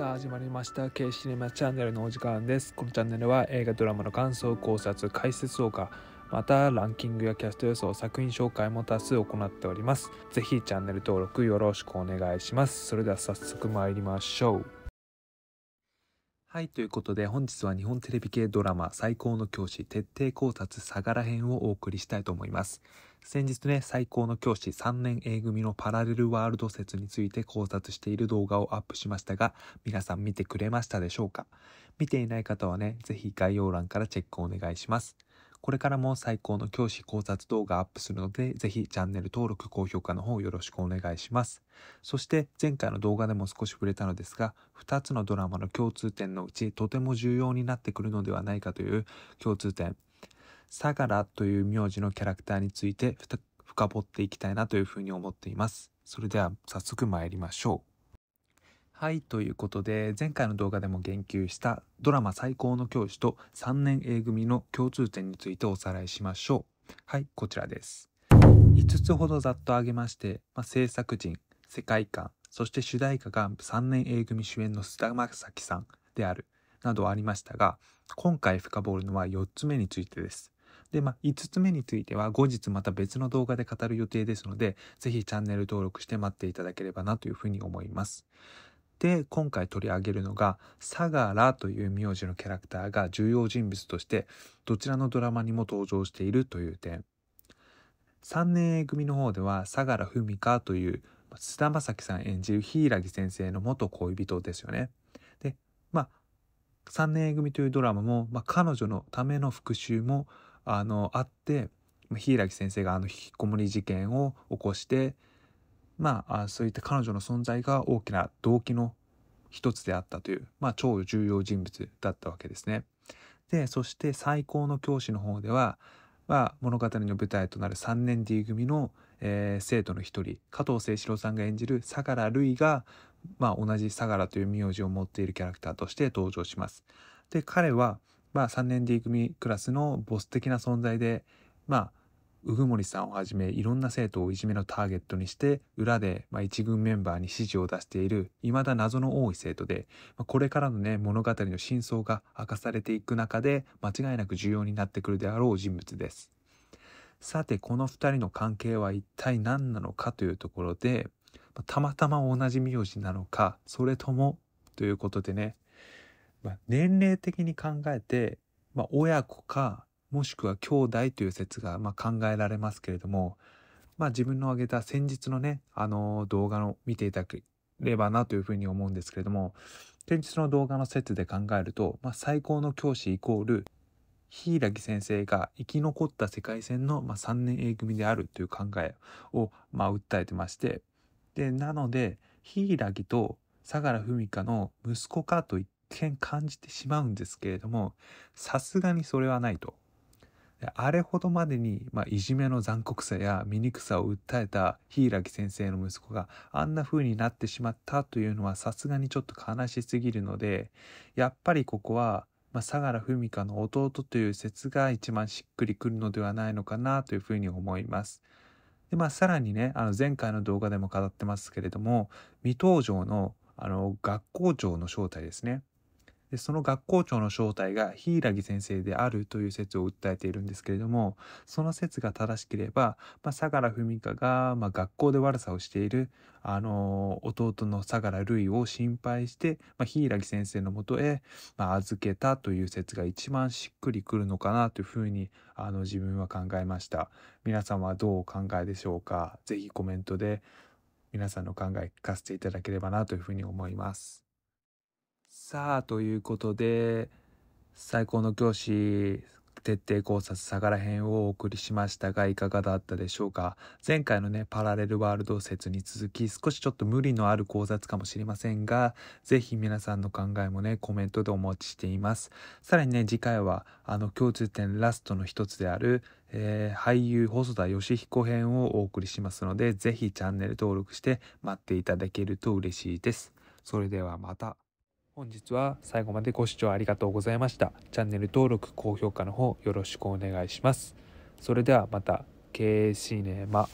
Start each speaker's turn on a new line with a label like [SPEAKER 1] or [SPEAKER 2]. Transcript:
[SPEAKER 1] さあ始まりました「K シネマチャンネル」のお時間ですこのチャンネルは映画ドラマの感想考察解説動画またランキングやキャスト予想作品紹介も多数行っております是非チャンネル登録よろしくお願いしますそれでは早速参りましょうはい。ということで、本日は日本テレビ系ドラマ、最高の教師、徹底考察、相良編をお送りしたいと思います。先日ね、最高の教師3年 A 組のパラレルワールド説について考察している動画をアップしましたが、皆さん見てくれましたでしょうか見ていない方はね、ぜひ概要欄からチェックをお願いします。これからも最高の教師考察動画アップするので、ぜひチャンネル登録、高評価の方よろしくお願いします。そして前回の動画でも少し触れたのですが、2つのドラマの共通点のうちとても重要になってくるのではないかという共通点、ガラという名字のキャラクターについて深掘っていきたいなというふうに思っています。それでは早速参りましょう。はい、ということで、前回の動画でも言及したドラマ最高の教師と3年 A 組の共通点についておさらいしましょう。はい、こちらです。5つほどざっと挙げまして、まあ、制作陣、世界観、そして主題歌が3年 A 組主演の菅田将暉さんである、などありましたが、今回深掘るのは4つ目についてです。で、まあ、5つ目については後日また別の動画で語る予定ですので、ぜひチャンネル登録して待っていただければなというふうに思います。で、今回取り上げるのが、相良という名字のキャラクターが重要人物として、どちらのドラマにも登場しているという点。3年 A 組の方では、相良文香という、菅田将暉さん演じる柊木先生の元恋人ですよね。で、まあ、3年 A 組というドラマも、まあ、彼女のための復讐も、あの、あって、柊先生があの引きこもり事件を起こして、まあ、そういった彼女の存在が大きな動機の一つであったという、まあ、超重要人物だったわけですね。で、そして最高の教師の方では、まあ、物語の舞台となる3年 D 組の、えー、生徒の一人、加藤清史郎さんが演じる相良瑠衣が、まあ、同じ相良という名字を持っているキャラクターとして登場します。で、彼は、まあ、3年 D 組クラスのボス的な存在で、まあ、鵜久森さんをはじめいろんな生徒をいじめのターゲットにして裏で、まあ、一軍メンバーに指示を出している未だ謎の多い生徒で、まあ、これからのね物語の真相が明かされていく中で間違いなく重要になってくるであろう人物です。さてこの2人の関係は一体何なのかというところで、たまたま同じ名字なのかそれともということでねまあ、年齢的に考えて、まあ、親子か、もしくは兄弟という説が、まあ、考えられますけれども、まあ、自分の挙げた先日のね、あの動画を見ていただければなというふうに思うんですけれども、先日の動画の説で考えると、まあ、最高の教師イコール、柊ギ先生が生き残った世界線の、まあ、3年 A 組であるという考えを、まあ、訴えてまして、で、なので、柊ギと相良文香の息子かといっ見感じてしまうんですけれども、さすがにそれはないと。あれほどまでに、まあ、いじめの残酷さや醜さを訴えた柊木先生の息子があんな風になってしまったというのはさすがにちょっと悲しすぎるので、やっぱりここは、まあ、相良文香の弟という説が一番しっくりくるのではないのかなというふうに思います。で、まあ、さらにね、あの、前回の動画でも語ってますけれども、未登場の、あの、学校長の正体ですね。でその学校長の正体が柊先生であるという説を訴えているんですけれどもその説が正しければ、まあ、相良文香が、まあ、学校で悪さをしているあの弟の相良瑠衣を心配して、まあ、柊先生のもとへ、まあ、預けたという説が一番しっくりくるのかなというふうにあの自分は考えました皆さんはどうお考えでしょうか是非コメントで皆さんの考え聞かせていただければなというふうに思います。さあ、ということで、最高の教師、徹底考察がら編をお送りしましたが、いかがだったでしょうか前回のね、パラレルワールド説に続き、少しちょっと無理のある考察かもしれませんが、是非皆さんの考えもね、コメントでお持ちしています。さらにね、次回は、あの、共通点ラストの一つである、えー、俳優細田義彦編をお送りしますので、是非チャンネル登録して待っていただけると嬉しいです。それではまた。本日は最後までご視聴ありがとうございました。チャンネル登録、高評価の方よろしくお願いします。それではまた、経営シネマ。